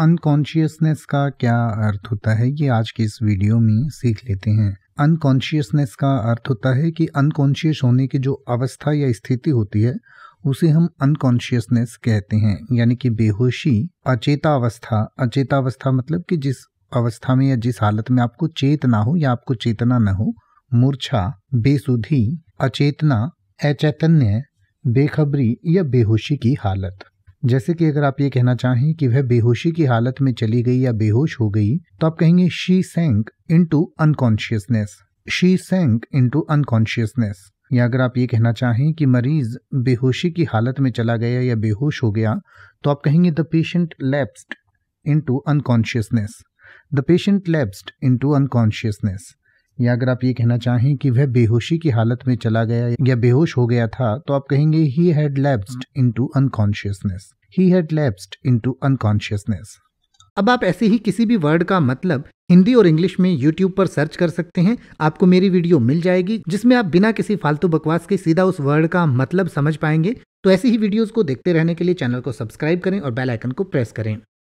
unconsciousness का क्या अर्थ होता है ये आज के इस वीडियो में सीख लेते हैं अनकॉन्शियसनेस का अर्थ होता है कि अनकॉन्शियस होने की जो अवस्था या स्थिति होती है उसे हम अनकॉन्शियसनेस कहते हैं यानी कि बेहोशी अचेता अवस्था अचेता अवस्था मतलब कि जिस अवस्था में या जिस हालत में आपको चेत ना हो या आपको चेतना ना हो मूर्छा बेसुधी अचेतना अचैतन्य बेखबरी या बेहोशी की हालत जैसे कि अगर आप ये कहना चाहें कि वह बेहोशी की हालत में चली गई या बेहोश हो गई तो आप कहेंगे शी सेंक इन टू अनकॉन्शियसनेस शी सेंक इन टू अनकॉन्शियसनेस या अगर आप ये कहना चाहें कि मरीज बेहोशी की हालत में चला गया या बेहोश हो गया तो आप कहेंगे the patient lapsed into unconsciousness the patient lapsed into unconsciousness या अगर आप ये कहना चाहें कि वह बेहोशी की हालत में चला गया या बेहोश हो गया था तो आप कहेंगे he had lapsed to unconsciousness he had lapsed to unconsciousness अब आप ऐसे ही किसी भी वर्ड का मतलब हिंदी और इंग्लिश में यूट्यूब पर सर्च कर सकते हैं आपको मेरी वीडियो मिल जाएगी जिसमें आप बिना किसी फालतू बकवास के सीधा उस वर्ड का मतलब समझ पाएंगे तो ऐसी ही वीडियोस को देखते रहने के लिए चैनल को सब्सक्राइब करें और बेल आइकन को प्रेस करें